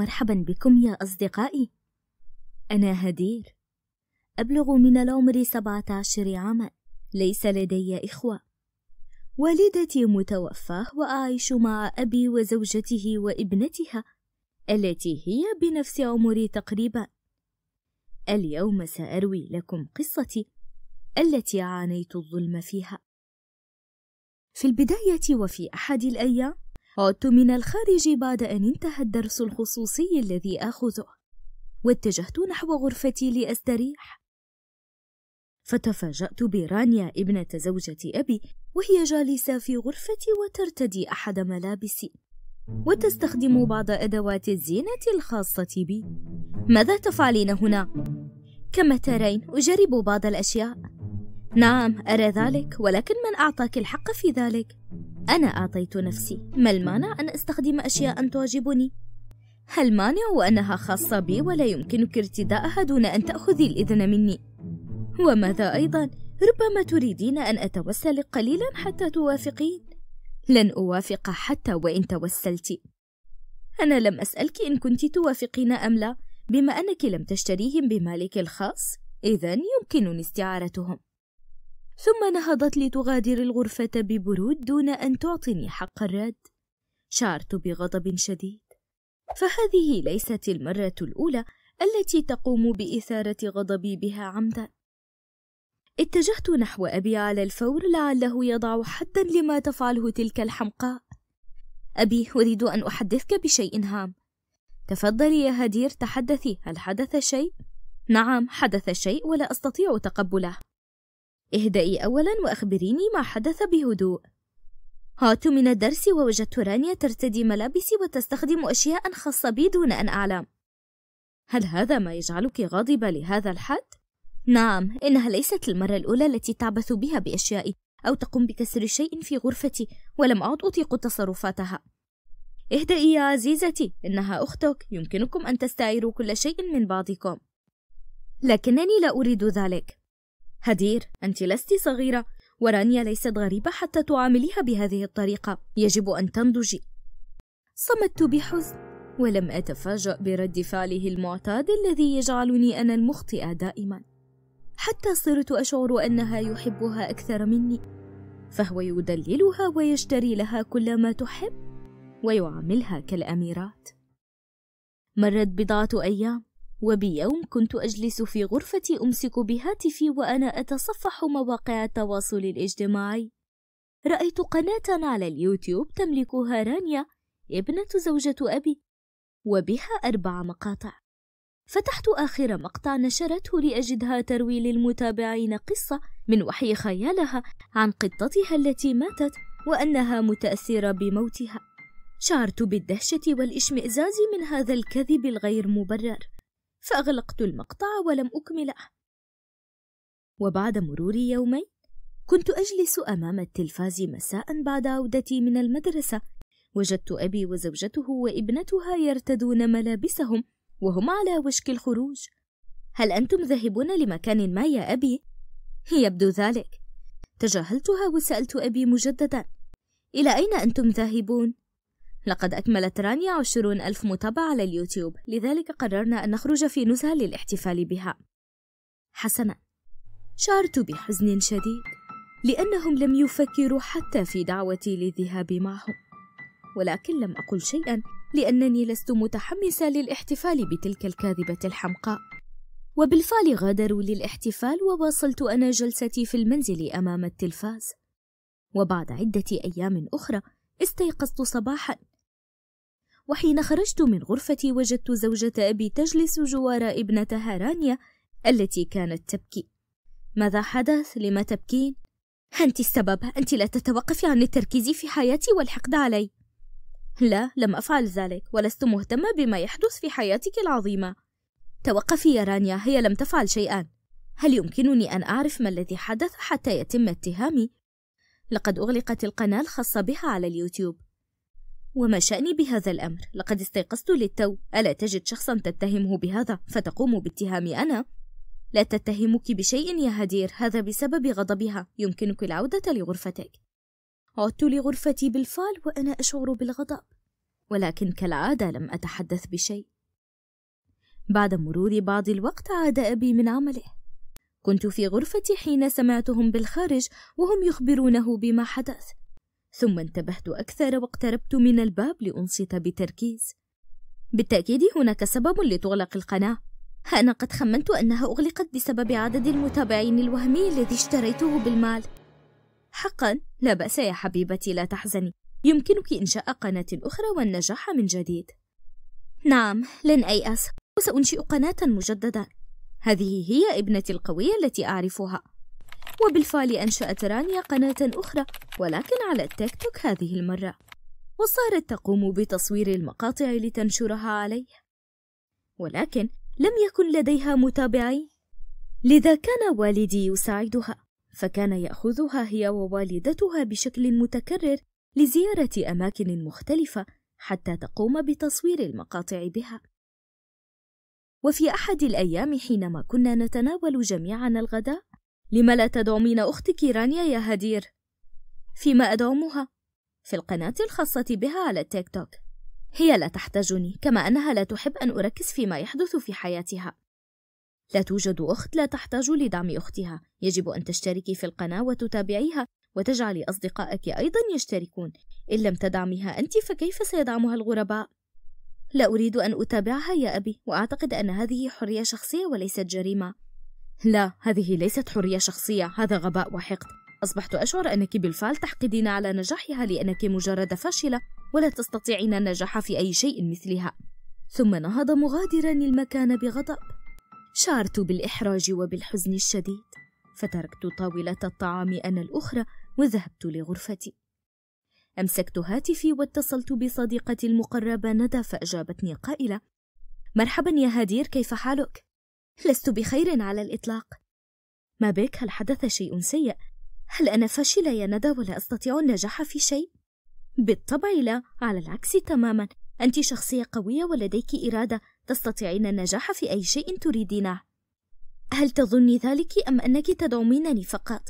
مرحبا بكم يا أصدقائي أنا هدير أبلغ من العمر 17 عاما ليس لدي إخوة والدتي متوفاة وأعيش مع أبي وزوجته وابنتها التي هي بنفس عمري تقريبا اليوم سأروي لكم قصتي التي عانيت الظلم فيها في البداية وفي أحد الأيام عدت من الخارج بعد أن انتهى الدرس الخصوصي الذي آخذه، واتجهت نحو غرفتي لأستريح، فتفاجأت برانيا ابنة زوجة أبي وهي جالسة في غرفتي وترتدي أحد ملابسي، وتستخدم بعض أدوات الزينة الخاصة بي. ماذا تفعلين هنا؟ كما ترين أجرب بعض الأشياء. نعم أرى ذلك ولكن من أعطاك الحق في ذلك؟ أنا أعطيت نفسي ما المانع أن أستخدم أشياء تعجبني؟ هل مانع أنها خاصة بي ولا يمكنك ارتداءها دون أن تأخذي الإذن مني؟ وماذا أيضا؟ ربما تريدين أن أتوسل قليلا حتى توافقين لن أوافق حتى وإن توسلت أنا لم أسألك إن كنت توافقين أم لا بما أنك لم تشتريهم بمالك الخاص إذا يمكنني استعارتهم ثم نهضت لتغادر الغرفة ببرود دون أن تعطني حق الرد شعرت بغضب شديد فهذه ليست المرة الأولى التي تقوم بإثارة غضبي بها عمدا اتجهت نحو أبي على الفور لعله يضع حدا لما تفعله تلك الحمقاء أبي أريد أن أحدثك بشيء هام تفضلي يا هدير تحدثي هل حدث شيء؟ نعم حدث شيء ولا أستطيع تقبله اهدئي أولا وأخبريني ما حدث بهدوء هات من الدرس ووجدت رانيا ترتدي ملابسي وتستخدم أشياء خاصة بي دون أن أعلم هل هذا ما يجعلك غاضبة لهذا الحد؟ نعم إنها ليست المرة الأولى التي تعبث بها بأشيائي أو تقوم بكسر شيء في غرفتي ولم أعد أطيق تصرفاتها اهدئي يا عزيزتي إنها أختك يمكنكم أن تستعيروا كل شيء من بعضكم لكنني لا أريد ذلك هدير أنت لست صغيرة ورانيا ليست غريبة حتى تعامليها بهذه الطريقة يجب أن تنضجي صمت بحزن ولم أتفاجأ برد فعله المعتاد الذي يجعلني أنا المخطئة دائما حتى صرت أشعر أنها يحبها أكثر مني فهو يدللها ويشتري لها كل ما تحب ويعاملها كالأميرات مرت بضعة أيام وبيوم كنت أجلس في غرفتي أمسك بهاتفي وأنا أتصفح مواقع التواصل الاجتماعي رأيت قناة على اليوتيوب تملكها رانيا ابنة زوجة أبي وبها أربع مقاطع فتحت آخر مقطع نشرته لأجدها تروي للمتابعين قصة من وحي خيالها عن قطتها التي ماتت وأنها متأثرة بموتها شعرت بالدهشة والإشمئزاز من هذا الكذب الغير مبرر فأغلقت المقطع ولم أكمله وبعد مرور يومين كنت أجلس أمام التلفاز مساء بعد عودتي من المدرسة وجدت أبي وزوجته وابنتها يرتدون ملابسهم وهم على وشك الخروج هل أنتم ذاهبون لمكان ما يا أبي؟ يبدو ذلك تجاهلتها وسألت أبي مجددا إلى أين أنتم ذاهبون؟ لقد أكملت رانيا عشرون ألف متابعة على اليوتيوب لذلك قررنا أن نخرج في نزهة للاحتفال بها حسنا شعرت بحزن شديد لأنهم لم يفكروا حتى في دعوتي للذهاب معهم ولكن لم أقل شيئا لأنني لست متحمسة للاحتفال بتلك الكاذبة الحمقاء وبالفعل غادروا للاحتفال وواصلت أنا جلستي في المنزل أمام التلفاز وبعد عدة أيام أخرى استيقظت صباحا وحين خرجت من غرفتي وجدت زوجة أبي تجلس جوار ابنتها رانيا التي كانت تبكي ماذا حدث؟ لم تبكين؟ أنت السبب أنت لا تتوقفي عن التركيز في حياتي والحقد علي لا لم أفعل ذلك ولست مهتمة بما يحدث في حياتك العظيمة توقفي يا رانيا هي لم تفعل شيئا هل يمكنني أن أعرف ما الذي حدث حتى يتم اتهامي؟ لقد أغلقت القناة الخاصة بها على اليوتيوب وما شأني بهذا الأمر؟ لقد استيقظت للتو، ألا تجد شخصا تتهمه بهذا فتقوم باتهامي أنا؟ لا تتهمك بشيء يا هدير، هذا بسبب غضبها، يمكنك العودة لغرفتك. عدت لغرفتي بالفعل وأنا أشعر بالغضب، ولكن كالعادة لم أتحدث بشيء. بعد مرور بعض الوقت عاد أبي من عمله. كنت في غرفتي حين سمعتهم بالخارج وهم يخبرونه بما حدث ثم انتبهت أكثر واقتربت من الباب لأنصت بتركيز بالتأكيد هناك سبب لتغلق القناة أنا قد خمنت أنها أغلقت بسبب عدد المتابعين الوهمي الذي اشتريته بالمال حقا لا بأس يا حبيبتي لا تحزني يمكنك إنشاء قناة أخرى والنجاح من جديد نعم لن أيأس وسأنشئ قناة مجددا هذه هي ابنتي القوية التي أعرفها وبالفعل أنشأت رانيا قناة أخرى ولكن على التيك توك هذه المرة وصارت تقوم بتصوير المقاطع لتنشرها عليه ولكن لم يكن لديها متابعين لذا كان والدي يساعدها فكان ياخذها هي ووالدتها بشكل متكرر لزياره اماكن مختلفه حتى تقوم بتصوير المقاطع بها وفي احد الايام حينما كنا نتناول جميعنا الغداء لم لا تدعمين أختك رانيا يا هدير؟ فيما أدعمها؟ في القناة الخاصة بها على التيك توك هي لا تحتاجني كما أنها لا تحب أن أركز فيما يحدث في حياتها لا توجد أخت لا تحتاج لدعم أختها يجب أن تشتركي في القناة وتتابعيها وتجعلي أصدقائك أيضا يشتركون إن لم تدعمها أنت فكيف سيدعمها الغرباء؟ لا أريد أن أتابعها يا أبي وأعتقد أن هذه حرية شخصية وليست جريمة لا هذه ليست حرية شخصية هذا غباء وحقد أصبحت أشعر أنك بالفعل تحقدين على نجاحها لأنك مجرد فاشلة ولا تستطيعين النجاح في أي شيء مثلها ثم نهض مغادرا المكان بغضب شعرت بالإحراج وبالحزن الشديد فتركت طاولة الطعام أنا الأخرى وذهبت لغرفتي أمسكت هاتفي واتصلت بصديقتي المقربة ندى فأجابتني قائلة مرحبا يا هدير كيف حالك؟ لست بخير على الإطلاق ما بك هل حدث شيء سيء؟ هل أنا فاشلة يا ندى ولا أستطيع النجاح في شيء؟ بالطبع لا على العكس تماما أنت شخصية قوية ولديك إرادة تستطيعين النجاح في أي شيء تريدينه هل تظني ذلك أم أنك تدعمينني فقط؟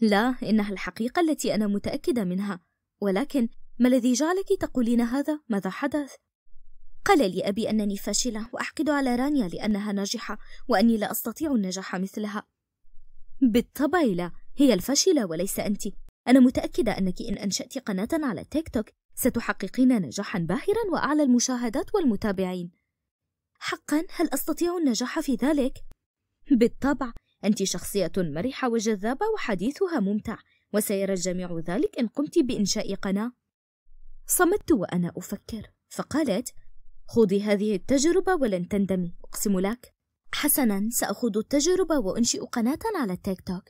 لا إنها الحقيقة التي أنا متأكدة منها ولكن ما الذي جعلك تقولين هذا؟ ماذا حدث؟ قال لي أبي أنني فاشلة وأحقد على رانيا لأنها ناجحة وأني لا أستطيع النجاح مثلها بالطبع لا هي الفاشلة وليس أنت أنا متأكدة أنك إن أنشأت قناة على تيك توك ستحققين نجاحا باهرا وأعلى المشاهدات والمتابعين حقا هل أستطيع النجاح في ذلك؟ بالطبع أنت شخصية مرحة وجذابة وحديثها ممتع وسيرى الجميع ذلك إن قمت بإنشاء قناة صمت وأنا أفكر فقالت خوضي هذه التجربة ولن تندمي أقسم لك حسنا سأخوض التجربة وأنشئ قناة على التيك توك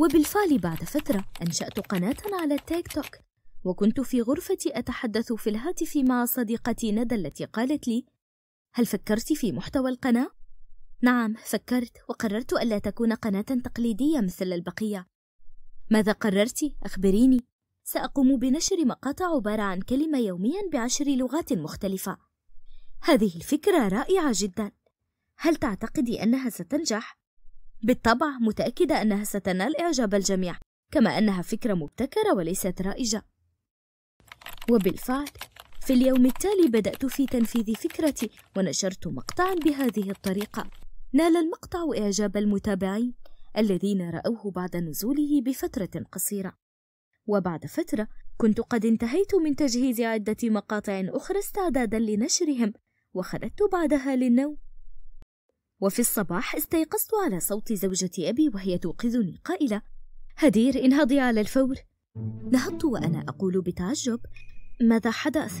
وبالفعل بعد فترة أنشأت قناة على التيك توك وكنت في غرفتي أتحدث في الهاتف مع صديقتي ندى التي قالت لي هل فكرت في محتوى القناة؟ نعم فكرت وقررت ألا تكون قناة تقليدية مثل البقية ماذا قررت؟ أخبريني سأقوم بنشر مقاطع عبارة عن كلمة يوميا بعشر لغات مختلفة هذه الفكرة رائعة جدا هل تعتقدي أنها ستنجح؟ بالطبع متأكدة أنها ستنال إعجاب الجميع كما أنها فكرة مبتكرة وليست رائجة وبالفعل في اليوم التالي بدأت في تنفيذ فكرتي ونشرت مقطعا بهذه الطريقة نال المقطع إعجاب المتابعين الذين رأوه بعد نزوله بفترة قصيرة وبعد فترة كنت قد انتهيت من تجهيز عدة مقاطع أخرى استعدادا لنشرهم وخرجت بعدها للنوم وفي الصباح استيقظت على صوت زوجة أبي وهي توقظني قائلة هدير انهضي على الفور نهضت وأنا أقول بتعجب ماذا حدث؟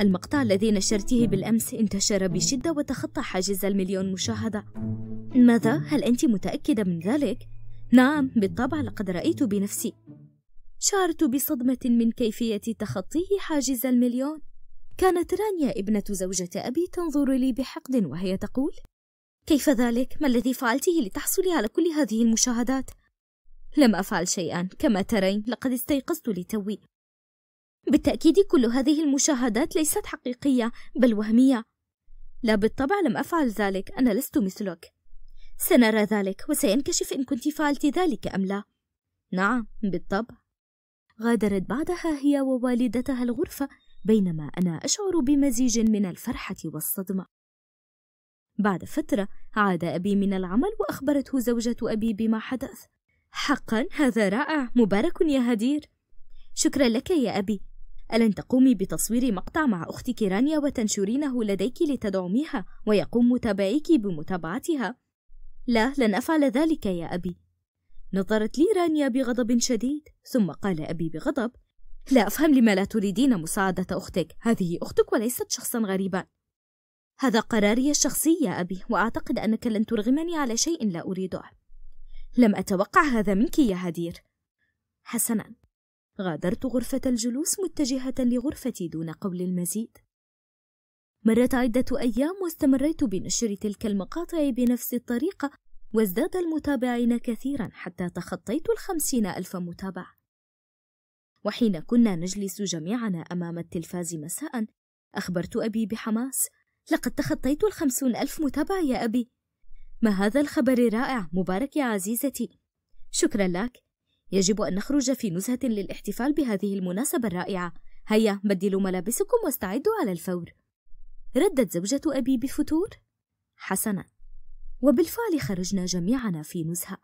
المقطع الذي نشرته بالأمس انتشر بشدة وتخطى حاجز المليون مشاهدة ماذا؟ هل أنت متأكدة من ذلك؟ نعم بالطبع لقد رأيت بنفسي شعرت بصدمة من كيفية تخطيه حاجز المليون كانت رانيا ابنة زوجة أبي تنظر لي بحقد وهي تقول كيف ذلك؟ ما الذي فعلته لتحصلي على كل هذه المشاهدات؟ لم أفعل شيئا كما ترين لقد استيقظت لتوي بالتأكيد كل هذه المشاهدات ليست حقيقية بل وهمية لا بالطبع لم أفعل ذلك أنا لست مثلك سنرى ذلك وسينكشف إن كنت فعلت ذلك أم لا نعم بالطبع غادرت بعدها هي ووالدتها الغرفة بينما أنا أشعر بمزيج من الفرحة والصدمة. بعد فترة عاد أبي من العمل وأخبرته زوجة أبي بما حدث. حقا هذا رائع مبارك يا هدير. شكرا لك يا أبي. ألن تقومي بتصوير مقطع مع أختك رانيا وتنشرينه لديك لتدعميها ويقوم متابعيك بمتابعتها؟ لا لن أفعل ذلك يا أبي نظرت لي رانيا بغضب شديد ثم قال أبي بغضب لا أفهم لما لا تريدين مساعدة أختك هذه أختك وليست شخصا غريبا هذا قراري الشخصي يا أبي وأعتقد أنك لن ترغمني على شيء لا أريده لم أتوقع هذا منك يا هدير حسنا غادرت غرفة الجلوس متجهة لغرفتي دون قول المزيد مرت عدة أيام واستمريت بنشر تلك المقاطع بنفس الطريقة وازداد المتابعين كثيرا حتى تخطيت الخمسين ألف متابع وحين كنا نجلس جميعنا أمام التلفاز مساء أخبرت أبي بحماس لقد تخطيت الخمسون ألف متابع يا أبي ما هذا الخبر رائع مبارك يا عزيزتي شكرا لك يجب أن نخرج في نزهة للاحتفال بهذه المناسبة الرائعة هيا بدلوا ملابسكم واستعدوا على الفور ردت زوجة أبي بفتور حسنا وبالفعل خرجنا جميعنا في نزهة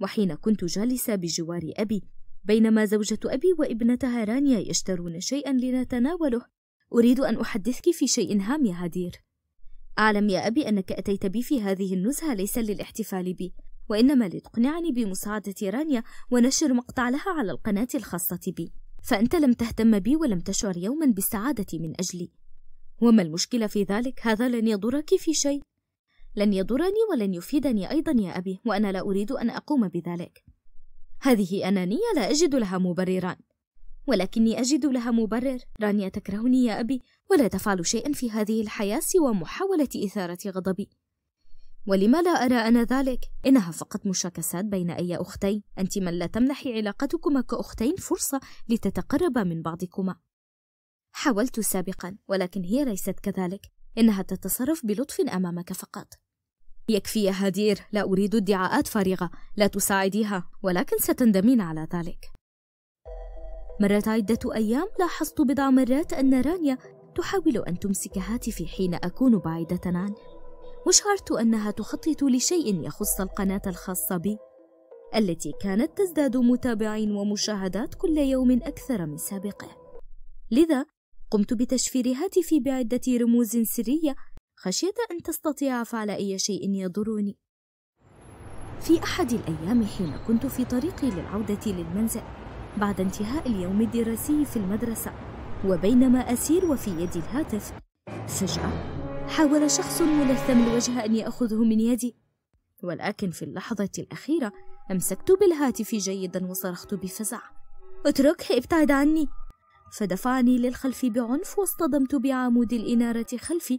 وحين كنت جالسة بجوار أبي بينما زوجة أبي وابنتها رانيا يشترون شيئا لنتناوله أريد أن أحدثك في شيء هام يا هدير أعلم يا أبي أنك أتيت بي في هذه النزهة ليس للاحتفال بي وإنما لتقنعني بمساعدة رانيا ونشر مقطع لها على القناة الخاصة بي فأنت لم تهتم بي ولم تشعر يوما بالسعادة من أجلي وما المشكلة في ذلك هذا لن يضرك في شيء لن يضرني ولن يفيدني أيضا يا أبي وأنا لا أريد أن أقوم بذلك هذه أنانية لا أجد لها مبررا ولكني أجد لها مبرر رانيا تكرهني يا أبي ولا تفعل شيئا في هذه الحياة سوى محاولة إثارة غضبي ولما لا أرى أنا ذلك؟ إنها فقط مشاكسات بين أي أختين أنت من لا تمنحي علاقتكما كأختين فرصة لتتقربا من بعضكما حاولت سابقا ولكن هي ليست كذلك إنها تتصرف بلطف أمامك فقط يكفي يا هدير لا أريد ادعاءات فارغة لا تساعديها ولكن ستندمين على ذلك مرت عدة أيام لاحظت بضع مرات أن رانيا تحاول أن تمسك هاتفي حين أكون بعيدة عنه وشعرت أنها تخطط لشيء يخص القناة الخاصة بي التي كانت تزداد متابعين ومشاهدات كل يوم أكثر من سابقه لذا قمت بتشفير هاتفي بعدة رموز سرية خشيت أن تستطيع فعل أي شيء يضرني في أحد الأيام حين كنت في طريقي للعودة للمنزل بعد انتهاء اليوم الدراسي في المدرسة وبينما أسير وفي يدي الهاتف فجأة حاول شخص ملثم الوجه أن يأخذه من يدي ولكن في اللحظة الأخيرة أمسكت بالهاتف جيدا وصرخت بفزع اتركه ابتعد عني فدفعني للخلف بعنف واصطدمت بعمود الإنارة خلفي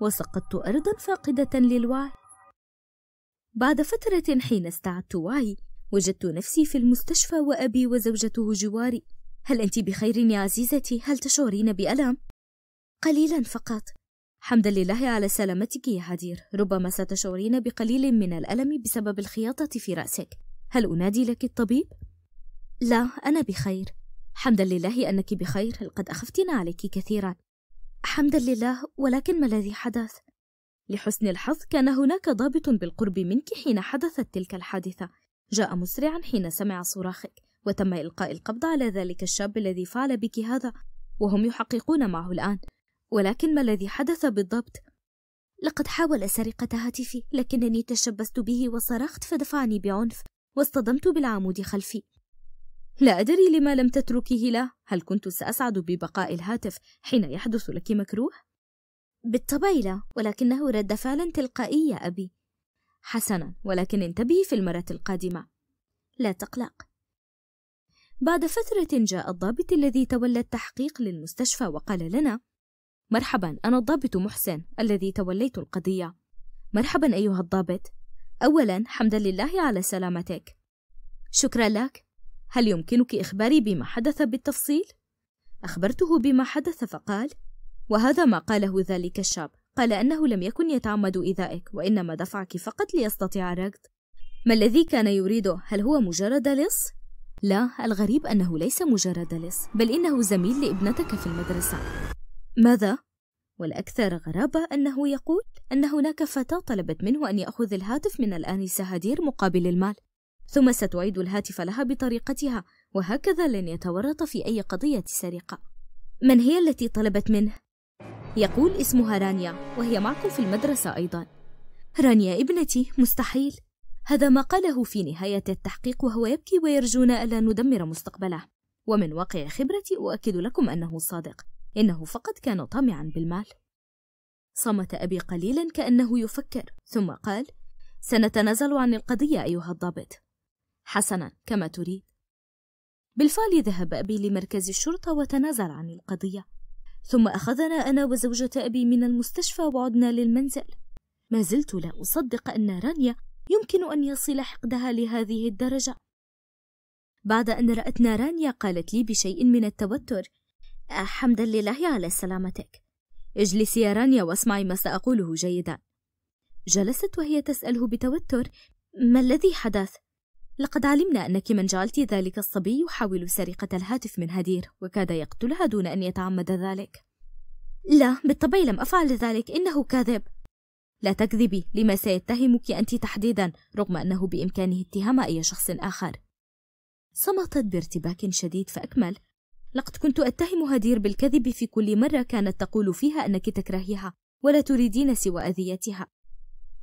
وسقطت أرضا فاقدة للوعي بعد فترة حين استعدت وعي وجدت نفسي في المستشفى وأبي وزوجته جواري هل أنت بخير يا عزيزتي؟ هل تشعرين بألم؟ قليلا فقط حمدا لله على سلامتك يا هدير ربما ستشعرين بقليل من الألم بسبب الخياطة في رأسك هل أنادي لك الطبيب؟ لا أنا بخير حمدا لله أنك بخير لقد أخفتنا عليك كثيرا حمدا لله ولكن ما الذي حدث لحسن الحظ كان هناك ضابط بالقرب منك حين حدثت تلك الحادثه جاء مسرعا حين سمع صراخك وتم القاء القبض على ذلك الشاب الذي فعل بك هذا وهم يحققون معه الان ولكن ما الذي حدث بالضبط لقد حاول سرقه هاتفي لكنني تشبثت به وصرخت فدفعني بعنف واصطدمت بالعمود خلفي لا أدري لما لم تتركيه له هل كنت سأسعد ببقاء الهاتف حين يحدث لك مكروه؟ بالطبع لا ولكنه رد فعلا تلقائي يا أبي حسنا ولكن انتبهي في المرة القادمة لا تقلق بعد فترة جاء الضابط الذي تولى التحقيق للمستشفى وقال لنا مرحبا أنا الضابط محسن الذي توليت القضية مرحبا أيها الضابط أولا حمدا لله على سلامتك شكرا لك هل يمكنك إخباري بما حدث بالتفصيل؟ أخبرته بما حدث فقال: وهذا ما قاله ذلك الشاب، قال أنه لم يكن يتعمد إيذائك وإنما دفعك فقط ليستطيع الركض. ما الذي كان يريده؟ هل هو مجرد لص؟ لا، الغريب أنه ليس مجرد لص، بل إنه زميل لابنتك في المدرسة. ماذا؟ والأكثر غرابة أنه يقول أن هناك فتاة طلبت منه أن يأخذ الهاتف من الآنسة هدير مقابل المال، ثم ستعيد الهاتف لها بطريقتها وهكذا لن يتورط في أي قضية سرقة من هي التي طلبت منه؟ يقول اسمها رانيا وهي معكم في المدرسة أيضا رانيا ابنتي مستحيل هذا ما قاله في نهاية التحقيق وهو يبكي ويرجون ألا ندمر مستقبله ومن واقع خبرتي أؤكد لكم أنه صادق إنه فقط كان طامعا بالمال صمت أبي قليلا كأنه يفكر ثم قال سنتنازل عن القضية أيها الضابط حسنا كما تريد بالفعل ذهب أبي لمركز الشرطة وتنازل عن القضية ثم أخذنا أنا وزوجة أبي من المستشفى وعدنا للمنزل ما زلت لا أصدق أن رانيا يمكن أن يصل حقدها لهذه الدرجة بعد أن رأتنا رانيا قالت لي بشيء من التوتر حمدا لله على سلامتك اجلسي يا رانيا واسمعي ما سأقوله جيدا جلست وهي تسأله بتوتر ما الذي حدث؟ لقد علمنا أنك من جعلت ذلك الصبي يحاول سرقة الهاتف من هدير وكاد يقتلها دون أن يتعمد ذلك لا بالطبع لم أفعل ذلك إنه كاذب لا تكذبي لما سيتهمك أنت تحديدا رغم أنه بإمكانه اتهام أي شخص آخر صمتت بارتباك شديد فأكمل لقد كنت أتهم هدير بالكذب في كل مرة كانت تقول فيها أنك تكرهيها ولا تريدين سوى أذيتها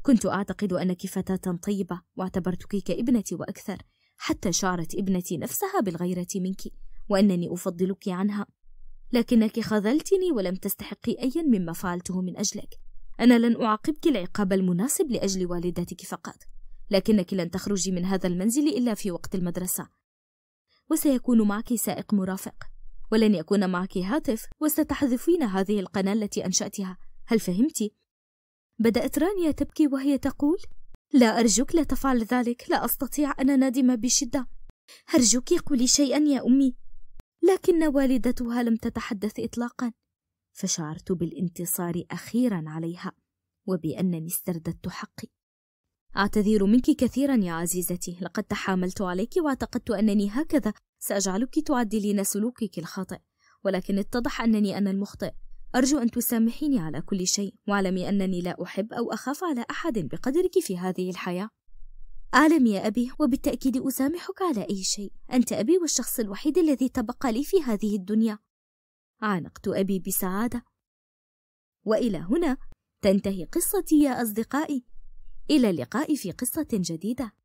كنت أعتقد أنك فتاة طيبة واعتبرتك كابنتي وأكثر حتى شعرت ابنتي نفسها بالغيرة منك وأنني أفضلك عنها لكنك خذلتني ولم تستحقي أيا مما فعلته من أجلك أنا لن أعاقبك العقاب المناسب لأجل والدتك فقط لكنك لن تخرجي من هذا المنزل إلا في وقت المدرسة وسيكون معك سائق مرافق ولن يكون معك هاتف وستحذفين هذه القناة التي أنشأتها هل فهمت؟ بدأت رانيا تبكي وهي تقول لا أرجوك لا تفعل ذلك لا أستطيع أنا نادمة بشدة أرجوك قولي شيئا يا أمي لكن والدتها لم تتحدث إطلاقا فشعرت بالانتصار أخيرا عليها وبأنني استرددت حقي أعتذر منك كثيرا يا عزيزتي لقد تحاملت عليك واعتقدت أنني هكذا سأجعلك تعدلين سلوكك الخاطئ ولكن اتضح أنني أنا المخطئ أرجو أن تسامحيني على كل شيء واعلمي أنني لا أحب أو أخاف على أحد بقدرك في هذه الحياة أعلم يا أبي وبالتأكيد أسامحك على أي شيء أنت أبي والشخص الوحيد الذي تبقى لي في هذه الدنيا عانقت أبي بسعادة وإلى هنا تنتهي قصتي يا أصدقائي إلى اللقاء في قصة جديدة